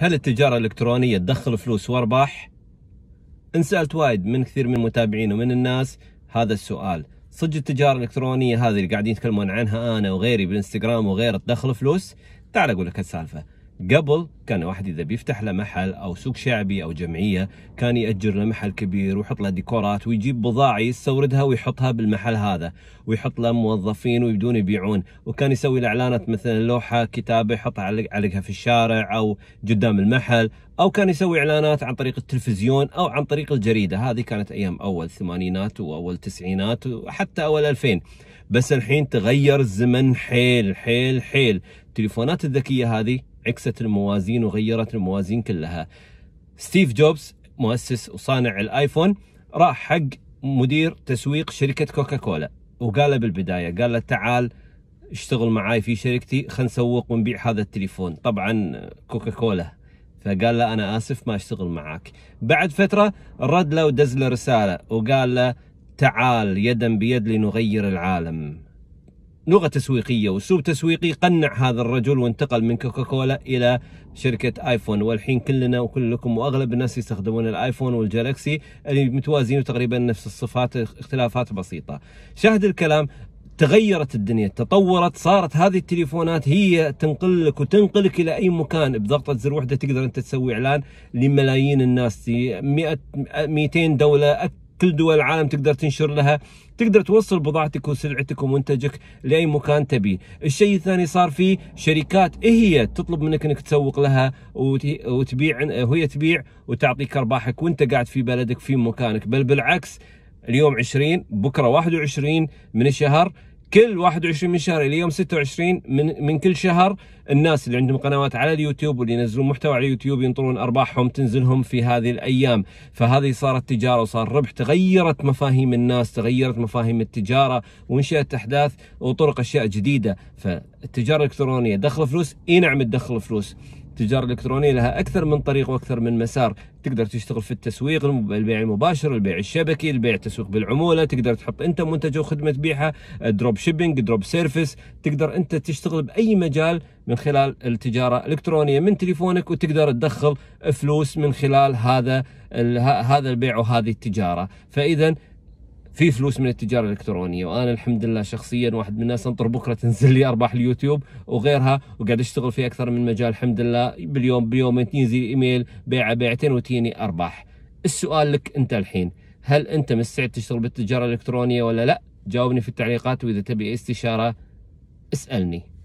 هل التجارة الإلكترونية تدخل فلوس وأرباح؟ انسألت وايد من كثير من المتابعين ومن الناس هذا السؤال صدق التجارة الإلكترونية هذه اللي قاعدين يتكلمون عنها أنا وغيري بالإنستغرام وغيره تدخل فلوس؟ تعال أقول لك السالفة قبل كان واحد اذا بيفتح له محل او سوق شعبي او جمعيه كان ياجر له محل كبير ويحط له ديكورات ويجيب بضاعه يستوردها ويحطها بالمحل هذا ويحط له موظفين ويبدون يبيعون وكان يسوي له اعلانات مثلا لوحه كتابه يحطها علقها في الشارع او قدام المحل او كان يسوي اعلانات عن طريق التلفزيون او عن طريق الجريده هذه كانت ايام اول ثمانينات واول تسعينات وحتى اول 2000 بس الحين تغير الزمن حيل حيل حيل التليفونات الذكيه هذه عكست الموازين وغيرت الموازين كلها ستيف جوبز مؤسس وصانع الايفون راح حق مدير تسويق شركه كوكا كولا وقال له بالبدايه قال له تعال اشتغل معاي في شركتي خلينا نسوق ونبيع هذا التليفون طبعا كوكا كولا فقال له انا اسف ما اشتغل معاك بعد فتره رد له ودز له رساله وقال له تعال يدا بيد لنغير العالم لغه تسويقيه واسلوب تسويقي قنع هذا الرجل وانتقل من كوكاكولا الى شركه ايفون والحين كلنا وكلكم واغلب الناس يستخدمون الايفون والجالكسي اللي متوازين تقريبا نفس الصفات اختلافات بسيطه. شاهد الكلام تغيرت الدنيا تطورت صارت هذه التليفونات هي تنقل لك وتنقلك الى اي مكان بضغطه زر واحده تقدر انت تسوي اعلان لملايين الناس في 100 200 دوله كل دول العالم تقدر تنشر لها تقدر توصل بضاعتك وسلعتك ومنتجك لاي مكان تبي الشيء الثاني صار في شركات إيه هي تطلب منك انك تسوق لها وتبيع وهي تبيع وتعطيك ارباحك وانت قاعد في بلدك في مكانك بل بالعكس اليوم 20 بكره 21 من الشهر كل 21 من شهر الى يوم 26 من من كل شهر الناس اللي عندهم قنوات على اليوتيوب واللي ينزلون محتوى على اليوتيوب ينطرون ارباحهم تنزلهم في هذه الايام، فهذه صارت تجاره وصار ربح، تغيرت مفاهيم الناس، تغيرت مفاهيم التجاره وانشات احداث وطرق اشياء جديده، فالتجاره الالكترونيه دخل فلوس، اي نعم تدخل فلوس، التجارة الإلكترونية لها أكثر من طريق وأكثر من مسار تقدر تشتغل في التسويق البيع المباشر البيع الشبكي البيع التسويق بالعمولة تقدر تحط أنت منتج وخدمة تبيعها دروب شيبينج دروب سيرفيس تقدر أنت تشتغل بأي مجال من خلال التجارة الإلكترونية من تليفونك وتقدر تدخل فلوس من خلال هذا هذا البيع وهذه التجارة فإذا في فلوس من التجاره الالكترونيه وانا الحمد لله شخصيا واحد من الناس انطر بكره تنزل لي ارباح اليوتيوب وغيرها وقاعد اشتغل في اكثر من مجال الحمد لله باليوم بيومين تنزل ايميل بيعه بيعتين وتيني ارباح. السؤال لك انت الحين هل انت مستعد تشتغل بالتجاره الالكترونيه ولا لا؟ جاوبني في التعليقات واذا تبي استشاره اسالني.